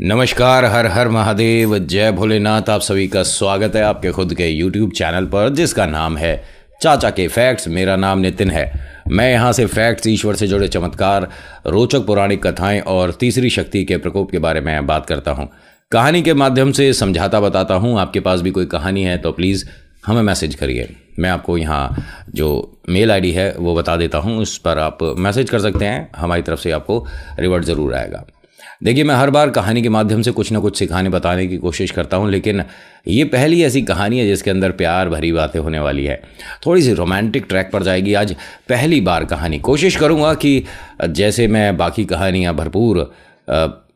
नमस्कार हर हर महादेव जय भोलेनाथ आप सभी का स्वागत है आपके खुद के यूट्यूब चैनल पर जिसका नाम है चाचा के फैक्ट्स मेरा नाम नितिन है मैं यहाँ से फैक्ट्स ईश्वर से जुड़े चमत्कार रोचक पौराणिक कथाएं और तीसरी शक्ति के प्रकोप के बारे में बात करता हूँ कहानी के माध्यम से समझाता बताता हूँ आपके पास भी कोई कहानी है तो प्लीज़ हमें मैसेज करिए मैं आपको यहाँ जो मेल आईडी है वो बता देता हूँ उस पर आप मैसेज कर सकते हैं हमारी तरफ से आपको रिवर्ट ज़रूर आएगा देखिए मैं हर बार कहानी के माध्यम से कुछ ना कुछ सिखाने बताने की कोशिश करता हूँ लेकिन ये पहली ऐसी कहानी है जिसके अंदर प्यार भरी बातें होने वाली है थोड़ी सी रोमांटिक ट्रैक पर जाएगी आज पहली बार कहानी कोशिश करूँगा कि जैसे मैं बाकी कहानियाँ भरपूर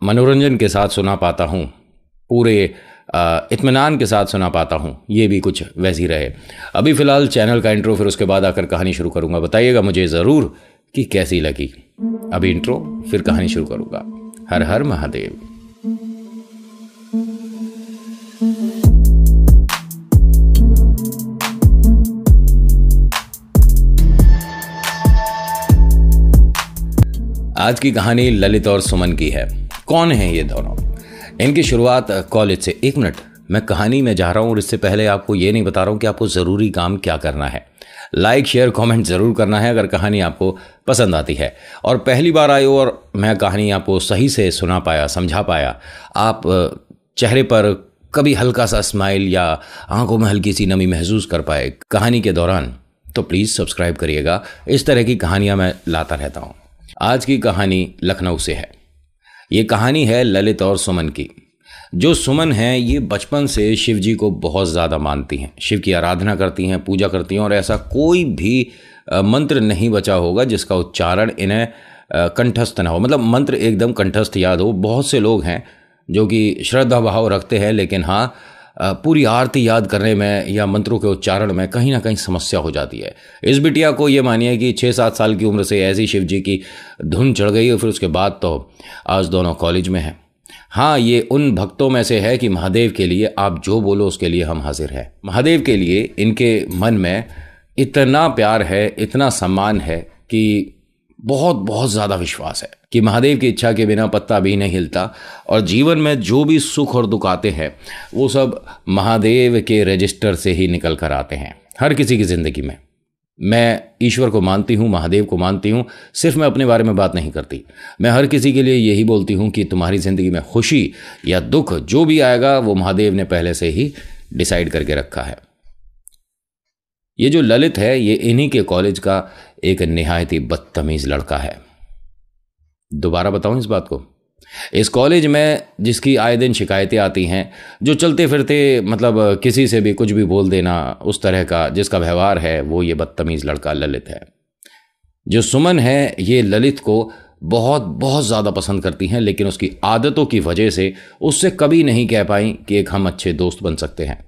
मनोरंजन के साथ सुना पाता हूँ पूरे इतमान के साथ सुना पाता हूँ ये भी कुछ वैसी रहे अभी फ़िलहाल चैनल का इंट्रो फिर उसके बाद आकर कहानी शुरू करूँगा बताइएगा मुझे ज़रूर कि कैसी लगी अभी इंट्रो फिर कहानी शुरू करूँगा हर हर महादेव आज की कहानी ललित और सुमन की है कौन है ये दोनों इनकी शुरुआत कॉलेज से एक मिनट मैं कहानी में जा रहा हूं और इससे पहले आपको ये नहीं बता रहा हूं कि आपको ज़रूरी काम क्या करना है लाइक शेयर कमेंट ज़रूर करना है अगर कहानी आपको पसंद आती है और पहली बार आए हो और मैं कहानी आपको सही से सुना पाया समझा पाया आप चेहरे पर कभी हल्का सा स्माइल या आंखों में हल्की सी नमी महसूस कर पाए कहानी के दौरान तो प्लीज़ सब्सक्राइब करिएगा इस तरह की कहानियाँ मैं लाता रहता हूँ आज की कहानी लखनऊ से है ये कहानी है ललित और सुमन की जो सुमन हैं ये बचपन से शिव जी को बहुत ज़्यादा मानती हैं शिव की आराधना करती हैं पूजा करती हैं और ऐसा कोई भी मंत्र नहीं बचा होगा जिसका उच्चारण इन्हें कंठस्थ ना हो मतलब मंत्र एकदम कंठस्थ याद हो बहुत से लोग हैं जो कि श्रद्धा भाव रखते हैं लेकिन हाँ पूरी आरती याद करने में या मंत्रों के उच्चारण में कहीं ना कहीं समस्या हो जाती है इस बिटिया को ये मानिए कि छः सात साल की उम्र से ऐसी शिव जी की धुन चढ़ गई और फिर उसके बाद तो आज दोनों कॉलेज में हैं हाँ ये उन भक्तों में से है कि महादेव के लिए आप जो बोलो उसके लिए हम हाजिर हैं महादेव के लिए इनके मन में इतना प्यार है इतना सम्मान है कि बहुत बहुत ज़्यादा विश्वास है कि महादेव की इच्छा के बिना पत्ता भी नहीं हिलता और जीवन में जो भी सुख और दुख आते हैं वो सब महादेव के रजिस्टर से ही निकल कर आते हैं हर किसी की ज़िंदगी में मैं ईश्वर को मानती हूँ महादेव को मानती हूँ सिर्फ मैं अपने बारे में बात नहीं करती मैं हर किसी के लिए यही बोलती हूँ कि तुम्हारी ज़िंदगी में खुशी या दुख जो भी आएगा वो महादेव ने पहले से ही डिसाइड करके रखा है ये जो ललित है ये इन्हीं के कॉलेज का एक ही बदतमीज़ लड़का है दोबारा बताऊँ इस बात को इस कॉलेज में जिसकी आए दिन शिकायतें आती हैं जो चलते फिरते मतलब किसी से भी कुछ भी बोल देना उस तरह का जिसका व्यवहार है वो ये बदतमीज़ लड़का ललित है जो सुमन है ये ललित को बहुत बहुत ज़्यादा पसंद करती हैं लेकिन उसकी आदतों की वजह से उससे कभी नहीं कह पाई कि एक हम अच्छे दोस्त बन सकते हैं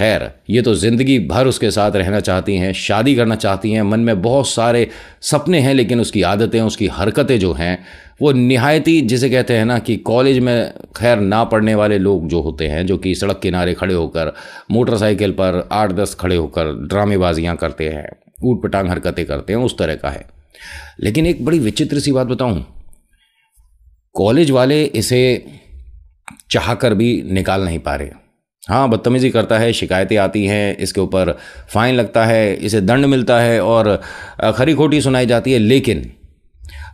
खैर ये तो ज़िंदगी भर उसके साथ रहना चाहती हैं शादी करना चाहती हैं मन में बहुत सारे सपने हैं लेकिन उसकी आदतें उसकी हरकतें जो हैं वो नहायती जिसे कहते हैं ना कि कॉलेज में खैर ना पढ़ने वाले लोग जो होते हैं जो कि सड़क किनारे खड़े होकर मोटरसाइकिल पर आठ दस खड़े होकर ड्रामेबाजियाँ करते हैं ऊट पटांग हरकतें करते हैं उस तरह का है लेकिन एक बड़ी विचित्र सी बात बताऊँ कॉलेज वाले इसे चाह कर भी निकाल नहीं पा रहे हाँ बदतमीज़ी करता है शिकायतें आती हैं इसके ऊपर फ़ाइन लगता है इसे दंड मिलता है और खरी खोटी सुनाई जाती है लेकिन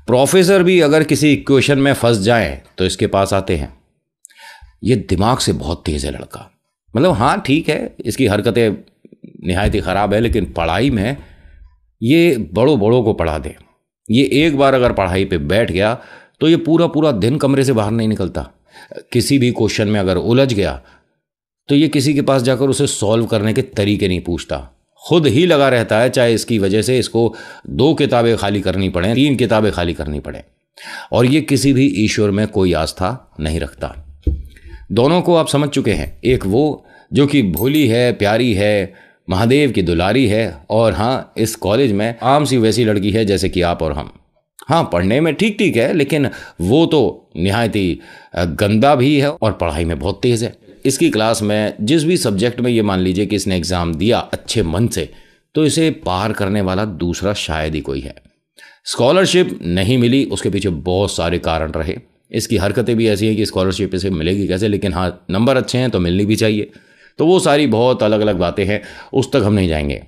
प्रोफेसर भी अगर किसी क्वेश्चन में फंस जाए तो इसके पास आते हैं ये दिमाग से बहुत तेज़ है लड़का मतलब हाँ ठीक है इसकी हरकतें नहायत ही ख़राब है लेकिन पढ़ाई में ये बड़ों बड़ों को पढ़ा दे ये एक बार अगर पढ़ाई पे बैठ गया तो ये पूरा पूरा दिन कमरे से बाहर नहीं निकलता किसी भी क्वेश्चन में अगर उलझ गया तो ये किसी के पास जाकर उसे सॉल्व करने के तरीके नहीं पूछता खुद ही लगा रहता है चाहे इसकी वजह से इसको दो किताबें खाली करनी पड़ें तीन किताबें खाली करनी पड़ें और ये किसी भी ईश्वर में कोई आस्था नहीं रखता दोनों को आप समझ चुके हैं एक वो जो कि भोली है प्यारी है महादेव की दुलारी है और हाँ इस कॉलेज में आम सी वैसी लड़की है जैसे कि आप और हम हाँ पढ़ने में ठीक ठीक है लेकिन वो तो ही गंदा भी है और पढ़ाई में बहुत तेज़ है इसकी क्लास में जिस भी सब्जेक्ट में ये मान लीजिए कि इसने एग्ज़ाम दिया अच्छे मन से तो इसे पार करने वाला दूसरा शायद ही कोई है स्कॉलरशिप नहीं मिली उसके पीछे बहुत सारे कारण रहे इसकी हरकतें भी ऐसी हैं कि स्कॉलरशिप इसे मिलेगी कैसे लेकिन हाँ नंबर अच्छे हैं तो मिलनी भी चाहिए तो वो सारी बहुत अलग अलग बातें हैं उस तक हम नहीं जाएंगे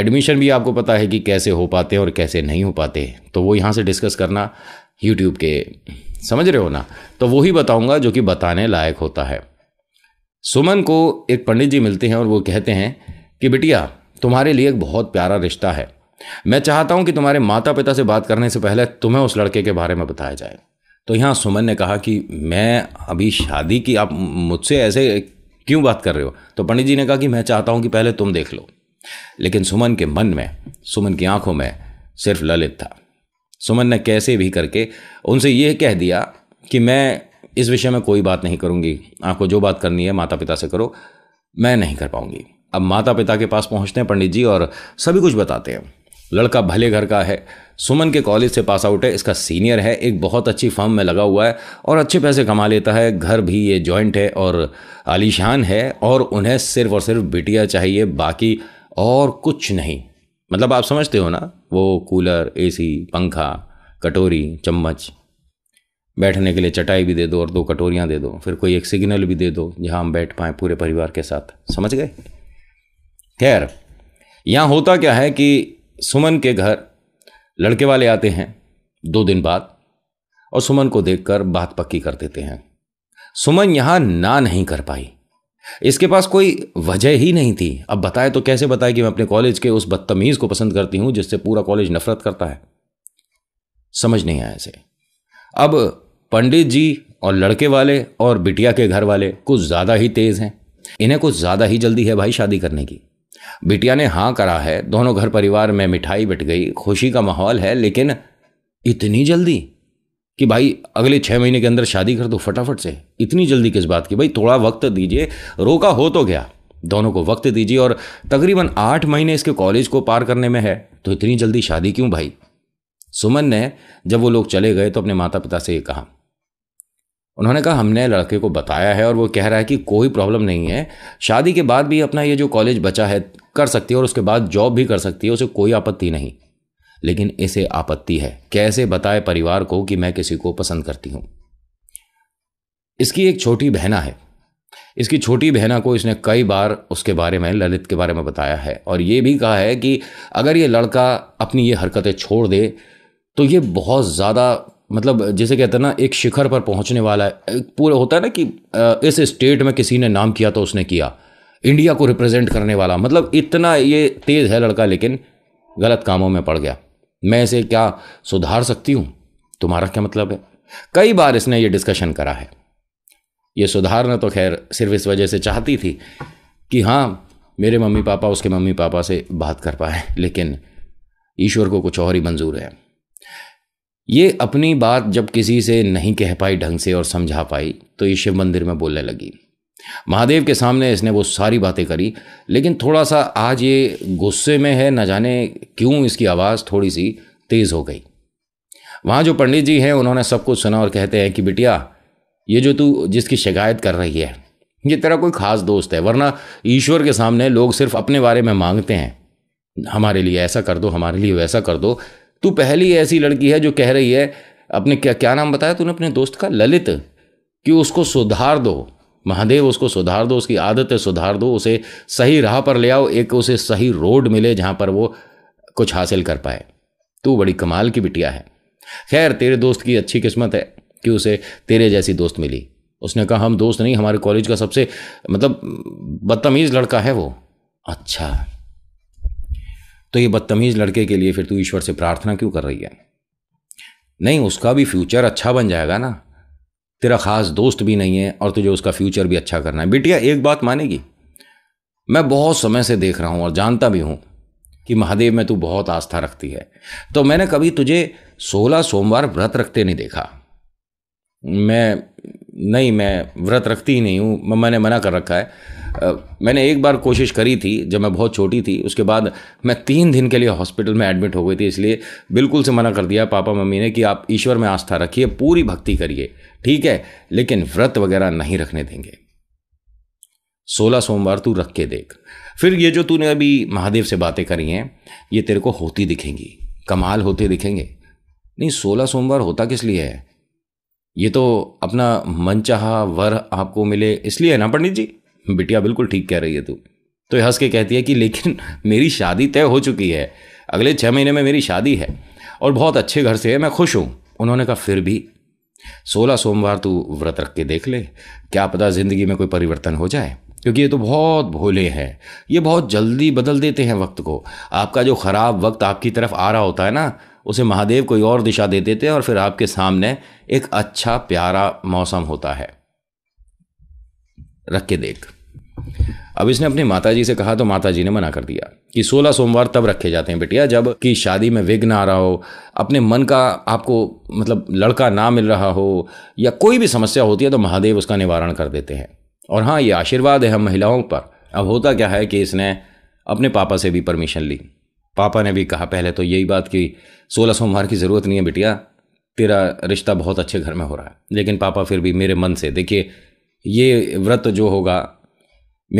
एडमिशन भी आपको पता है कि कैसे हो पाते हैं और कैसे नहीं हो पाते तो वो यहाँ से डिस्कस करना यूट्यूब के समझ रहे हो ना तो वही बताऊँगा जो कि बताने लायक होता है सुमन को एक पंडित जी मिलते हैं और वो कहते हैं कि बिटिया तुम्हारे लिए एक बहुत प्यारा रिश्ता है मैं चाहता हूं कि तुम्हारे माता पिता से बात करने से पहले तुम्हें उस लड़के के बारे में बताया जाए तो यहाँ सुमन ने कहा कि मैं अभी शादी की आप मुझसे ऐसे क्यों बात कर रहे हो तो पंडित जी ने कहा कि मैं चाहता हूँ कि पहले तुम देख लो लेकिन सुमन के मन में सुमन की आंखों में सिर्फ ललित था सुमन ने कैसे भी करके उनसे यह कह दिया कि मैं इस विषय में कोई बात नहीं करूँगी आपको जो बात करनी है माता पिता से करो मैं नहीं कर पाऊँगी अब माता पिता के पास पहुँचते हैं पंडित जी और सभी कुछ बताते हैं लड़का भले घर का है सुमन के कॉलेज से पास आउट है इसका सीनियर है एक बहुत अच्छी फर्म में लगा हुआ है और अच्छे पैसे कमा लेता है घर भी ये जॉइंट है और आलीशान है और उन्हें सिर्फ और सिर्फ बिटिया चाहिए बाकी और कुछ नहीं मतलब आप समझते हो ना वो कूलर एसी पंखा कटोरी चम्मच बैठने के लिए चटाई भी दे दो और दो कटोरियाँ दे दो फिर कोई एक सिग्नल भी दे दो जहाँ हम बैठ पाएँ पूरे परिवार के साथ समझ गए खैर यहाँ होता क्या है कि सुमन के घर लड़के वाले आते हैं दो दिन बाद और सुमन को देखकर बात पक्की कर देते हैं सुमन यहाँ ना नहीं कर पाई इसके पास कोई वजह ही नहीं थी अब बताए तो कैसे बताए कि मैं अपने कॉलेज के उस बदतमीज़ को पसंद करती हूँ जिससे पूरा कॉलेज नफरत करता है समझ नहीं आया इसे अब पंडित जी और लड़के वाले और बिटिया के घर वाले कुछ ज़्यादा ही तेज़ हैं इन्हें कुछ ज़्यादा ही जल्दी है भाई शादी करने की बिटिया ने हाँ करा है दोनों घर परिवार में मिठाई बिट गई खुशी का माहौल है लेकिन इतनी जल्दी कि भाई अगले छः महीने के अंदर शादी कर दो फटाफट से इतनी जल्दी किस बात की भाई थोड़ा वक्त दीजिए रोका हो तो गया दोनों को वक्त दीजिए और तकरीबन आठ महीने इसके कॉलेज को पार करने में है तो इतनी जल्दी शादी क्यों भाई सुमन ने जब वो लोग चले गए तो अपने माता पिता से ये कहा उन्होंने कहा हमने लड़के को बताया है और वो कह रहा है कि कोई प्रॉब्लम नहीं है शादी के बाद भी अपना ये जो कॉलेज बचा है कर सकती है और उसके बाद जॉब भी कर सकती है उसे कोई आपत्ति नहीं लेकिन इसे आपत्ति है कैसे बताए परिवार को कि मैं किसी को पसंद करती हूँ इसकी एक छोटी बहना है इसकी छोटी बहना को इसने कई बार उसके बारे में ललित के बारे में बताया है और ये भी कहा है कि अगर ये लड़का अपनी ये हरकतें छोड़ दे तो ये बहुत ज़्यादा मतलब जैसे कहते हैं ना एक शिखर पर पहुंचने वाला है पूरा होता है ना कि इस स्टेट में किसी ने नाम किया तो उसने किया इंडिया को रिप्रेजेंट करने वाला मतलब इतना ये तेज़ है लड़का लेकिन गलत कामों में पड़ गया मैं इसे क्या सुधार सकती हूँ तुम्हारा क्या मतलब है कई बार इसने ये डिस्कशन करा है ये सुधारना तो खैर सिर्फ इस वजह से चाहती थी कि हाँ मेरे मम्मी पापा उसके मम्मी पापा से बात कर पाए लेकिन ईश्वर को कुछ और ही मंजूर है ये अपनी बात जब किसी से नहीं कह पाई ढंग से और समझा पाई तो ये शिव मंदिर में बोलने लगी महादेव के सामने इसने वो सारी बातें करी लेकिन थोड़ा सा आज ये गुस्से में है न जाने क्यों इसकी आवाज़ थोड़ी सी तेज़ हो गई वहाँ जो पंडित जी हैं उन्होंने सब कुछ सुना और कहते हैं कि बिटिया ये जो तू जिसकी शिकायत कर रही है ये तेरा कोई ख़ास दोस्त है वरना ईश्वर के सामने लोग सिर्फ अपने बारे में मांगते हैं हमारे लिए ऐसा कर दो हमारे लिए वैसा कर दो तू पहली ऐसी लड़की है जो कह रही है अपने क्या क्या नाम बताया तूने अपने दोस्त का ललित कि उसको सुधार दो महादेव उसको सुधार दो उसकी आदतें सुधार दो उसे सही राह पर ले आओ एक उसे सही रोड मिले जहाँ पर वो कुछ हासिल कर पाए तू बड़ी कमाल की बिटिया है खैर तेरे दोस्त की अच्छी किस्मत है कि उसे तेरे जैसी दोस्त मिली उसने कहा हम दोस्त नहीं हमारे कॉलेज का सबसे मतलब बदतमीज़ लड़का है वो अच्छा तो ये बदतमीज़ लड़के के लिए फिर तू ईश्वर से प्रार्थना क्यों कर रही है नहीं उसका भी फ्यूचर अच्छा बन जाएगा ना तेरा ख़ास दोस्त भी नहीं है और तुझे उसका फ्यूचर भी अच्छा करना है बिटिया एक बात मानेगी मैं बहुत समय से देख रहा हूं और जानता भी हूँ कि महादेव में तू बहुत आस्था रखती है तो मैंने कभी तुझे सोलह सोमवार व्रत रखते नहीं देखा मैं नहीं मैं व्रत रखती ही नहीं हूँ मैंने मना कर रखा है मैंने एक बार कोशिश करी थी जब मैं बहुत छोटी थी उसके बाद मैं तीन दिन के लिए हॉस्पिटल में एडमिट हो गई थी इसलिए बिल्कुल से मना कर दिया पापा मम्मी ने कि आप ईश्वर में आस्था रखिए पूरी भक्ति करिए ठीक है लेकिन व्रत वगैरह नहीं रखने देंगे सोलह सोमवार तू रख के देख फिर ये जो तूने अभी महादेव से बातें करी हैं ये तेरे को होती दिखेंगी कमाल होते दिखेंगे नहीं सोलह सोमवार होता किस लिए है ये तो अपना मनचाहा वर आपको मिले इसलिए है ना पंडित जी बिटिया बिल्कुल ठीक कह रही है तू तो हंस के कहती है कि लेकिन मेरी शादी तय हो चुकी है अगले छः महीने में मेरी शादी है और बहुत अच्छे घर से है मैं खुश हूँ उन्होंने कहा फिर भी सोलह सोमवार तू व्रत रख के देख ले क्या पता ज़िंदगी में कोई परिवर्तन हो जाए क्योंकि ये तो बहुत भोले हैं ये बहुत जल्दी बदल देते हैं वक्त को आपका जो ख़राब वक्त आपकी तरफ आ रहा होता है ना उसे महादेव कोई और दिशा दे देते हैं और फिर आपके सामने एक अच्छा प्यारा मौसम होता है रख के देख अब इसने अपनी जी से कहा तो माता जी ने मना कर दिया कि 16 सोमवार तब रखे जाते हैं बेटिया जब कि शादी में विघ्न आ रहा हो अपने मन का आपको मतलब लड़का ना मिल रहा हो या कोई भी समस्या होती है तो महादेव उसका निवारण कर देते हैं और हाँ ये आशीर्वाद है हम महिलाओं पर अब होता क्या है कि इसने अपने पापा से भी परमिशन ली पापा ने भी कहा पहले तो यही बात कि सोलह सोमवार की ज़रूरत नहीं है बिटिया तेरा रिश्ता बहुत अच्छे घर में हो रहा है लेकिन पापा फिर भी मेरे मन से देखिए ये व्रत जो होगा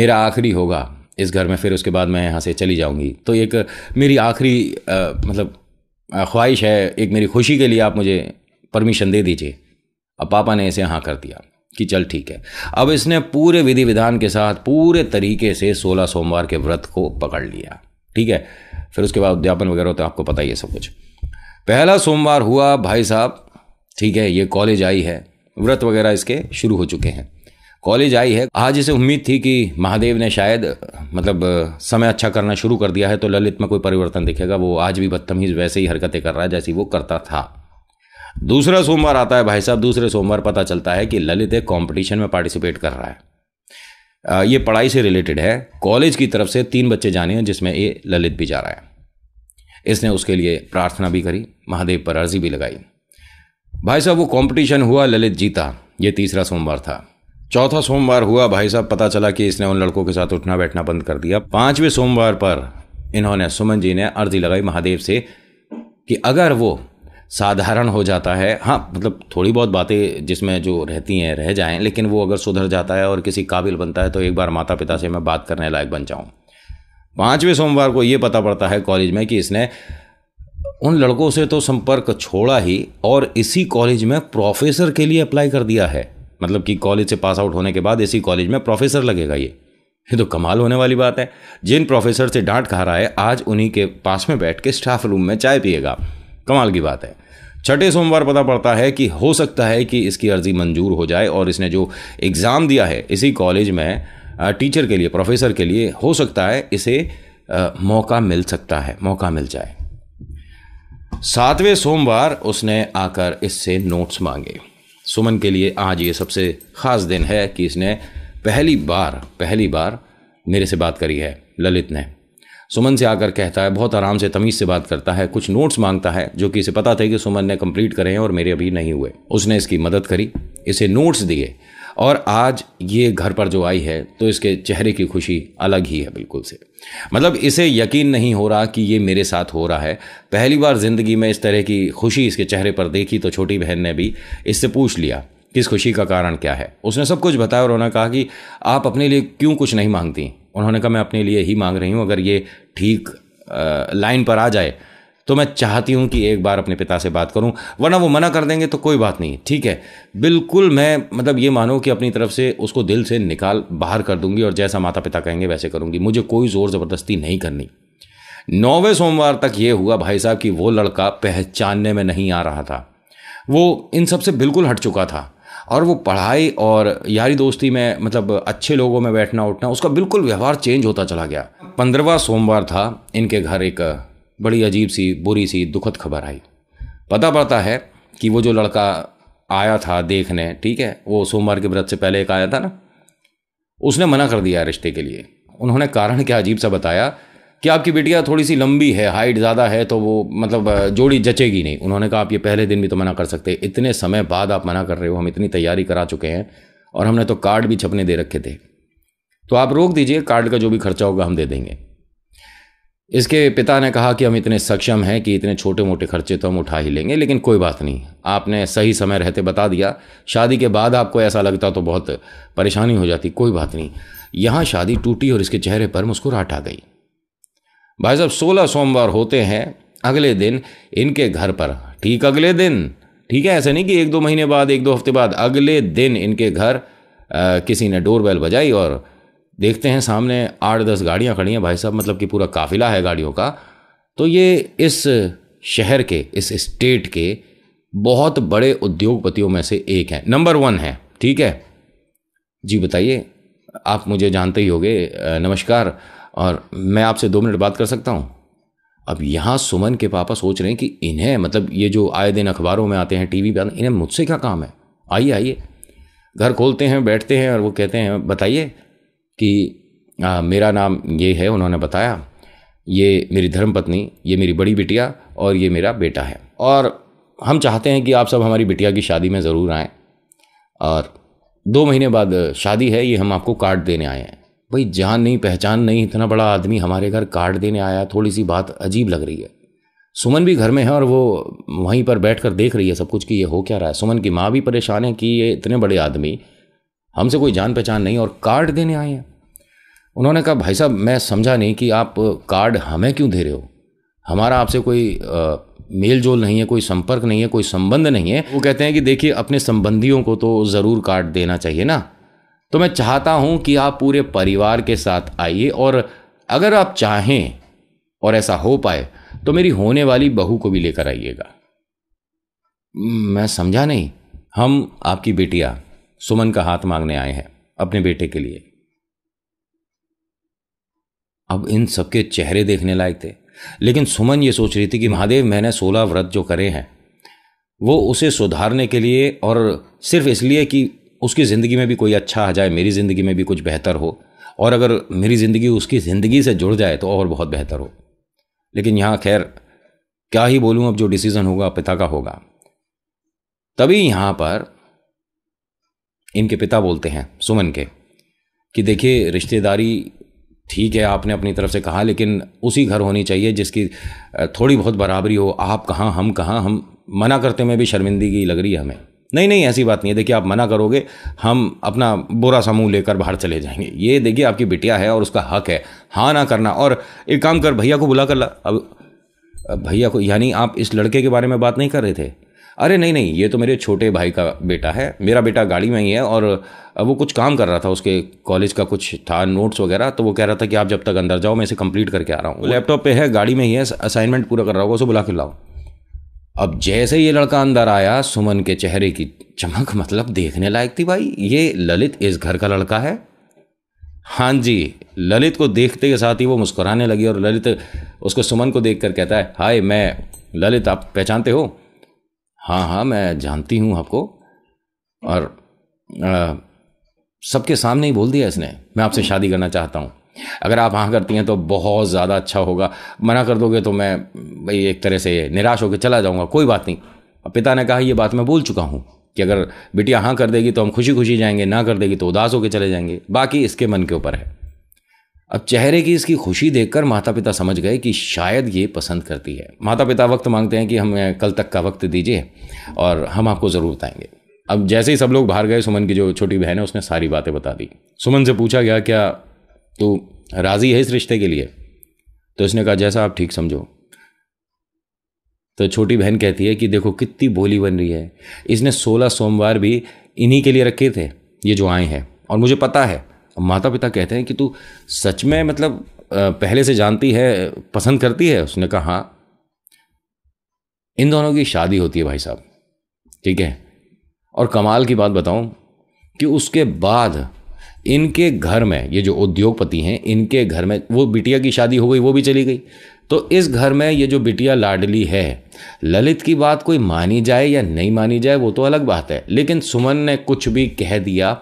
मेरा आखिरी होगा इस घर में फिर उसके बाद मैं यहाँ से चली जाऊँगी तो एक मेरी आखिरी मतलब ख्वाहिश है एक मेरी खुशी के लिए आप मुझे परमिशन दे दीजिए अब पापा ने इसे हाँ कर दिया कि चल ठीक है अब इसने पूरे विधि विधान के साथ पूरे तरीके से सोलह सोमवार के व्रत को पकड़ लिया ठीक है फिर उसके बाद उद्यापन वगैरह होता है आपको पता ही है सब कुछ पहला सोमवार हुआ भाई साहब ठीक है ये कॉलेज आई है व्रत वगैरह इसके शुरू हो चुके हैं कॉलेज आई है आज इसे उम्मीद थी कि महादेव ने शायद मतलब समय अच्छा करना शुरू कर दिया है तो ललित में कोई परिवर्तन दिखेगा वो आज भी बदतमीज वैसे ही हरकतें कर रहा है जैसी वो करता था दूसरा सोमवार आता है भाई साहब दूसरे सोमवार पता चलता है कि ललित एक कॉम्पिटिशन में पार्टिसिपेट कर रहा है ये पढ़ाई से रिलेटेड है कॉलेज की तरफ से तीन बच्चे जाने हैं जिसमें ये ललित भी जा रहा है इसने उसके लिए प्रार्थना भी करी महादेव पर अर्जी भी लगाई भाई साहब वो कंपटीशन हुआ ललित जीता ये तीसरा सोमवार था चौथा सोमवार हुआ भाई साहब पता चला कि इसने उन लड़कों के साथ उठना बैठना बंद कर दिया पांचवें सोमवार पर इन्होंने सुमन जी ने अर्जी लगाई महादेव से कि अगर वो साधारण हो जाता है हाँ मतलब थोड़ी बहुत बातें जिसमें जो रहती हैं रह जाएं लेकिन वो अगर सुधर जाता है और किसी काबिल बनता है तो एक बार माता पिता से मैं बात करने लायक बन जाऊँ पाँचवें सोमवार को ये पता पड़ता है कॉलेज में कि इसने उन लड़कों से तो संपर्क छोड़ा ही और इसी कॉलेज में प्रोफेसर के लिए अप्लाई कर दिया है मतलब कि कॉलेज से पास आउट होने के बाद इसी कॉलेज में प्रोफेसर लगेगा ये ये तो कमाल होने वाली बात है जिन प्रोफेसर से डांट खा रहा है आज उन्हीं के पास में बैठ के स्टाफ रूम में चाय पिएगा कमाल की बात है छठे सोमवार पता पड़ता है कि हो सकता है कि इसकी अर्जी मंजूर हो जाए और इसने जो एग्ज़ाम दिया है इसी कॉलेज में टीचर के लिए प्रोफेसर के लिए हो सकता है इसे आ, मौका मिल सकता है मौका मिल जाए सातवें सोमवार उसने आकर इससे नोट्स मांगे सुमन के लिए आज ये सबसे ख़ास दिन है कि इसने पहली बार पहली बार मेरे से बात करी है ललित ने सुमन से आकर कहता है बहुत आराम से तमीज़ से बात करता है कुछ नोट्स मांगता है जो कि इसे पता था कि सुमन ने कंप्लीट करे और मेरे अभी नहीं हुए उसने इसकी मदद करी इसे नोट्स दिए और आज ये घर पर जो आई है तो इसके चेहरे की खुशी अलग ही है बिल्कुल से मतलब इसे यकीन नहीं हो रहा कि ये मेरे साथ हो रहा है पहली बार ज़िंदगी में इस तरह की खुशी इसके चेहरे पर देखी तो छोटी बहन ने भी इससे पूछ लिया किस खुशी का कारण क्या है उसने सब कुछ बताया और उन्होंने कहा कि आप अपने लिए क्यों कुछ नहीं मांगती उन्होंने कहा मैं अपने लिए ही मांग रही हूँ अगर ये ठीक लाइन पर आ जाए तो मैं चाहती हूँ कि एक बार अपने पिता से बात करूँ वरना वो मना कर देंगे तो कोई बात नहीं ठीक है बिल्कुल मैं मतलब ये मानो कि अपनी तरफ से उसको दिल से निकाल बाहर कर दूंगी और जैसा माता पिता कहेंगे वैसे करूँगी मुझे कोई ज़ोर ज़बरदस्ती नहीं करनी नौवें सोमवार तक ये हुआ भाई साहब कि वो लड़का पहचानने में नहीं आ रहा था वो इन सब से बिल्कुल हट चुका था और वो पढ़ाई और यारी दोस्ती में मतलब अच्छे लोगों में बैठना उठना उसका बिल्कुल व्यवहार चेंज होता चला गया पंद्रवा सोमवार था इनके घर एक बड़ी अजीब सी बुरी सी दुखद खबर आई पता पड़ता है कि वो जो लड़का आया था देखने ठीक है वो सोमवार के व्रत से पहले एक आया था ना उसने मना कर दिया रिश्ते के लिए उन्होंने कारण क्या अजीब सा बताया कि आपकी बिटिया थोड़ी सी लंबी है हाइट ज़्यादा है तो वो मतलब जोड़ी जचेगी नहीं उन्होंने कहा आप ये पहले दिन भी तो मना कर सकते इतने समय बाद आप मना कर रहे हो हम इतनी तैयारी करा चुके हैं और हमने तो कार्ड भी छपने दे रखे थे तो आप रोक दीजिए कार्ड का जो भी खर्चा होगा हम दे देंगे इसके पिता ने कहा कि हम इतने सक्षम हैं कि इतने छोटे मोटे खर्चे तो हम उठा ही लेंगे लेकिन कोई बात नहीं आपने सही समय रहते बता दिया शादी के बाद आपको ऐसा लगता तो बहुत परेशानी हो जाती कोई बात नहीं यहाँ शादी टूटी और इसके चेहरे पर मुस्कुराहट आ गई भाई साहब सोलह सोमवार होते हैं अगले दिन इनके घर पर ठीक अगले दिन ठीक है ऐसा नहीं कि एक दो महीने बाद एक दो हफ्ते बाद अगले दिन इनके घर आ, किसी ने डोर बजाई और देखते हैं सामने आठ दस गाड़ियाँ खड़ी हैं भाई साहब मतलब कि पूरा काफिला है गाड़ियों का तो ये इस शहर के इस स्टेट के बहुत बड़े उद्योगपतियों में से एक है नंबर वन है ठीक है जी बताइए आप मुझे जानते ही होंगे नमस्कार और मैं आपसे दो मिनट बात कर सकता हूँ अब यहाँ सुमन के पापा सोच रहे हैं कि इन्हें मतलब ये जो आए दिन अखबारों में आते हैं टीवी पे आते इन्हें मुझसे क्या काम है आइए आइए घर खोलते हैं बैठते हैं और वो कहते हैं बताइए कि आ, मेरा नाम ये है उन्होंने बताया ये मेरी धर्मपत्नी ये मेरी बड़ी बिटिया और ये मेरा बेटा है और हम चाहते हैं कि आप सब हमारी बिटिया की शादी में ज़रूर आएँ और दो महीने बाद शादी है ये हम आपको कार्ड देने आए हैं भाई जान नहीं पहचान नहीं इतना बड़ा आदमी हमारे घर कार्ड देने आया थोड़ी सी बात अजीब लग रही है सुमन भी घर में है और वो वहीं पर बैठ कर देख रही है सब कुछ कि ये हो क्या रहा है सुमन की माँ भी परेशान है कि ये इतने बड़े आदमी हमसे कोई जान पहचान नहीं और कार्ड देने आए हैं उन्होंने कहा भाई साहब मैं समझा नहीं कि आप कार्ड हमें क्यों दे रहे हो हमारा आपसे कोई मेल जोल नहीं है कोई संपर्क नहीं है कोई संबंध नहीं है वो कहते हैं कि देखिए अपने संबंधियों को तो ज़रूर कार्ड देना चाहिए ना तो मैं चाहता हूं कि आप पूरे परिवार के साथ आइए और अगर आप चाहें और ऐसा हो पाए तो मेरी होने वाली बहू को भी लेकर आइएगा मैं समझा नहीं हम आपकी बेटिया सुमन का हाथ मांगने आए हैं अपने बेटे के लिए अब इन सबके चेहरे देखने लायक थे लेकिन सुमन ये सोच रही थी कि महादेव मैंने सोलह व्रत जो करे हैं वो उसे सुधारने के लिए और सिर्फ इसलिए कि उसकी ज़िंदगी में भी कोई अच्छा आ जाए मेरी ज़िंदगी में भी कुछ बेहतर हो और अगर मेरी ज़िंदगी उसकी ज़िंदगी से जुड़ जाए तो और बहुत बेहतर हो लेकिन यहाँ खैर क्या ही बोलूँ अब जो डिसीज़न होगा पिता का होगा तभी यहाँ पर इनके पिता बोलते हैं सुमन के कि देखिए रिश्तेदारी ठीक है आपने अपनी तरफ से कहा लेकिन उसी घर होनी चाहिए जिसकी थोड़ी बहुत बराबरी हो आप कहाँ हम कहाँ हम मना करते में भी शर्मिंदगी लग रही है हमें नहीं नहीं ऐसी बात नहीं है देखिए आप मना करोगे हम अपना बुरा समूह लेकर बाहर चले जाएंगे ये देखिए आपकी बिटिया है और उसका हक है हाँ ना करना और एक काम कर भैया को बुला कर ला अब भैया को यानी आप इस लड़के के बारे में बात नहीं कर रहे थे अरे नहीं नहीं ये तो मेरे छोटे भाई का बेटा है मेरा बेटा गाड़ी में ही है और वो कुछ काम कर रहा था उसके कॉलेज का कुछ था नोट्स वगैरह तो वो कह रहा था कि आप जब तक अंदर जाओ मैं इसे कंप्लीट करके आ रहा हूँ लैपटॉप पे है गाड़ी में ही है असाइनमेंट पूरा कर रहा होगा उसे बुला के लाओ अब जैसे ये लड़का अंदर आया सुमन के चेहरे की चमक मतलब देखने लायक थी भाई ये ललित इस घर का लड़का है हाँ जी ललित को देखते के साथ ही वो मुस्कुराने लगी और ललित उसको सुमन को देखकर कहता है हाय मैं ललित आप पहचानते हो हाँ हाँ मैं जानती हूँ आपको और सबके सामने ही बोल दिया इसने मैं आपसे शादी करना चाहता हूँ अगर आप हाँ करती हैं तो बहुत ज़्यादा अच्छा होगा मना कर दोगे तो मैं भाई एक तरह से निराश होकर चला जाऊँगा कोई बात नहीं पिता ने कहा ये बात मैं बोल चुका हूँ कि अगर बिटिया हाँ कर देगी तो हम खुशी खुशी जाएंगे ना कर देगी तो उदास होकर चले जाएंगे बाकी इसके मन के ऊपर है अब चेहरे की इसकी खुशी देखकर माता पिता समझ गए कि शायद ये पसंद करती है माता पिता वक्त मांगते हैं कि हमें कल तक का वक्त दीजिए और हम आपको ज़रूर बताएंगे अब जैसे ही सब लोग बाहर गए सुमन की जो छोटी बहन है उसने सारी बातें बता दी सुमन से पूछा गया क्या तू राज़ी है इस रिश्ते के लिए तो उसने कहा जैसा आप ठीक समझो तो छोटी बहन कहती है कि देखो कितनी भोली बन रही है इसने सोलह सोमवार भी इन्हीं के लिए रखे थे ये जो आए हैं और मुझे पता है माता पिता कहते हैं कि तू सच में मतलब पहले से जानती है पसंद करती है उसने कहा हाँ इन दोनों की शादी होती है भाई साहब ठीक है और कमाल की बात बताऊं कि उसके बाद इनके घर में ये जो उद्योगपति हैं इनके घर में वो बिटिया की शादी हो गई वो भी चली गई तो इस घर में ये जो बिटिया लाडली है ललित की बात कोई मानी जाए या नहीं मानी जाए वो तो अलग बात है लेकिन सुमन ने कुछ भी कह दिया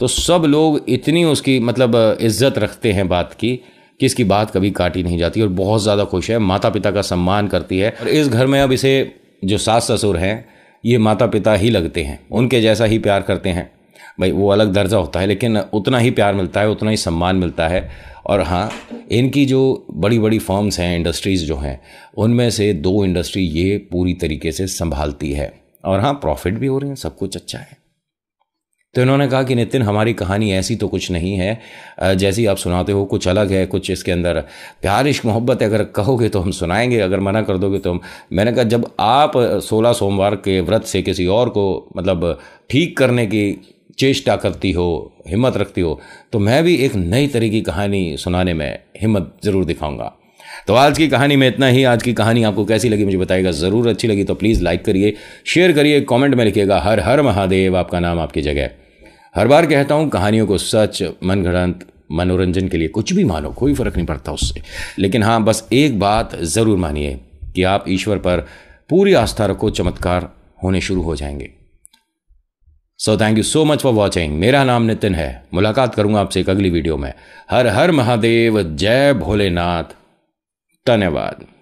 तो सब लोग इतनी उसकी मतलब इज्जत रखते हैं बात की कि इसकी बात कभी काटी नहीं जाती और बहुत ज़्यादा खुश है माता पिता का सम्मान करती है और इस घर में अब इसे जो सास ससुर हैं ये माता पिता ही लगते हैं उनके जैसा ही प्यार करते हैं भाई वो अलग दर्जा होता है लेकिन उतना ही प्यार मिलता है उतना ही सम्मान मिलता है और हाँ इनकी जो बड़ी बड़ी फॉर्म्स हैं इंडस्ट्रीज़ जो हैं उनमें से दो इंडस्ट्री ये पूरी तरीके से संभालती है और हाँ प्रॉफिट भी हो रहे हैं सब कुछ अच्छा है तो इन्होंने कहा कि नितिन हमारी कहानी ऐसी तो कुछ नहीं है जैसी आप सुनाते हो कुछ अलग है कुछ इसके अंदर प्यार इश्क मोहब्बत अगर कहोगे तो हम सुनाएंगे अगर मना कर दोगे तो हम मैंने कहा जब आप सोलह सोमवार के व्रत से किसी और को मतलब ठीक करने की चेष्टा करती हो हिम्मत रखती हो तो मैं भी एक नई तरह की कहानी सुनाने में हिम्मत ज़रूर दिखाऊंगा तो आज की कहानी में इतना ही आज की कहानी आपको कैसी लगी मुझे बताएगा ज़रूर अच्छी लगी तो प्लीज़ लाइक करिए शेयर करिए कमेंट में लिखिएगा हर हर महादेव आपका नाम आपकी जगह हर बार कहता हूँ कहानियों को सच मनगढ़ंत मनोरंजन के लिए कुछ भी मानो कोई फ़र्क नहीं पड़ता उससे लेकिन हाँ बस एक बात ज़रूर मानिए कि आप ईश्वर पर पूरी आस्था रखो चमत्कार होने शुरू हो जाएंगे so thank you so much for watching मेरा नाम नितिन है मुलाकात करूंगा आपसे एक अगली वीडियो में हर हर महादेव जय भोलेनाथ धन्यवाद